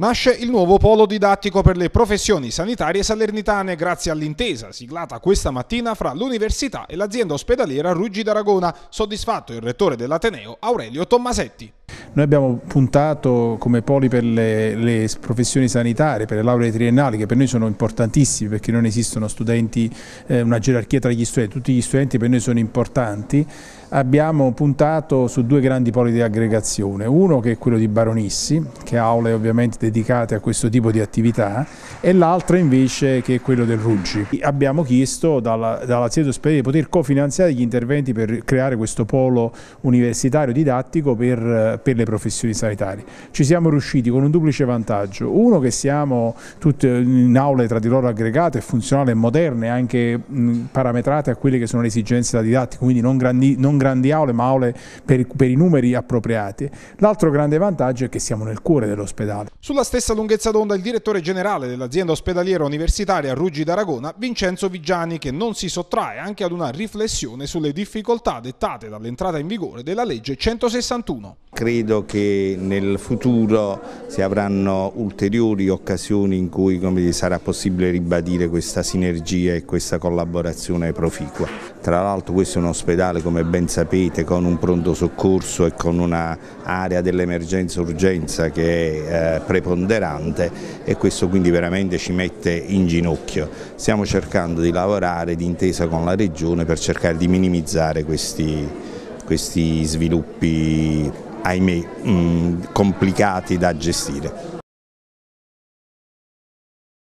Nasce il nuovo polo didattico per le professioni sanitarie salernitane grazie all'intesa siglata questa mattina fra l'università e l'azienda ospedaliera Ruggi d'Aragona, soddisfatto il rettore dell'Ateneo Aurelio Tommasetti. Noi abbiamo puntato come poli per le, le, professioni sanitarie, per le lauree triennali, che per noi sono importantissime perché non esistono studenti, eh, una gerarchia tra gli studenti, tutti gli studenti per noi sono importanti abbiamo puntato su due grandi poli di aggregazione, uno che è quello di Baronissi, che ha aule ovviamente dedicate a questo tipo di attività, e l'altro invece che è quello del Ruggi. Abbiamo chiesto dalla, dalla sede ospedale di poter cofinanziare gli interventi per creare questo polo universitario didattico per, per, le professioni sanitarie. Ci siamo riusciti con un duplice vantaggio, uno che siamo tutti in aule tra di loro aggregate, funzionali e moderne, anche mh, parametrate a quelle che sono le esigenze da didattico, quindi non, grandi, non grandi aule, ma aule per, per i numeri appropriati. L'altro grande vantaggio è che siamo nel cuore dell'ospedale. Sulla stessa lunghezza d'onda il direttore generale dell'azienda ospedaliera universitaria Ruggi d'Aragona, Vincenzo Vigiani, che non si sottrae anche ad una riflessione sulle difficoltà dettate dall'entrata in vigore della legge 161. Credo che nel futuro si avranno ulteriori occasioni in cui dire, sarà possibile ribadire questa sinergia e questa collaborazione proficua. Tra l'altro questo è un ospedale, come ben sapete, con un pronto soccorso e con un'area dell'emergenza-urgenza che è eh, preponderante e questo quindi veramente ci mette in ginocchio. Stiamo cercando di lavorare d'intesa con la Regione per cercare di minimizzare questi, questi sviluppi ahimè, mh, mm, complicati da gestire.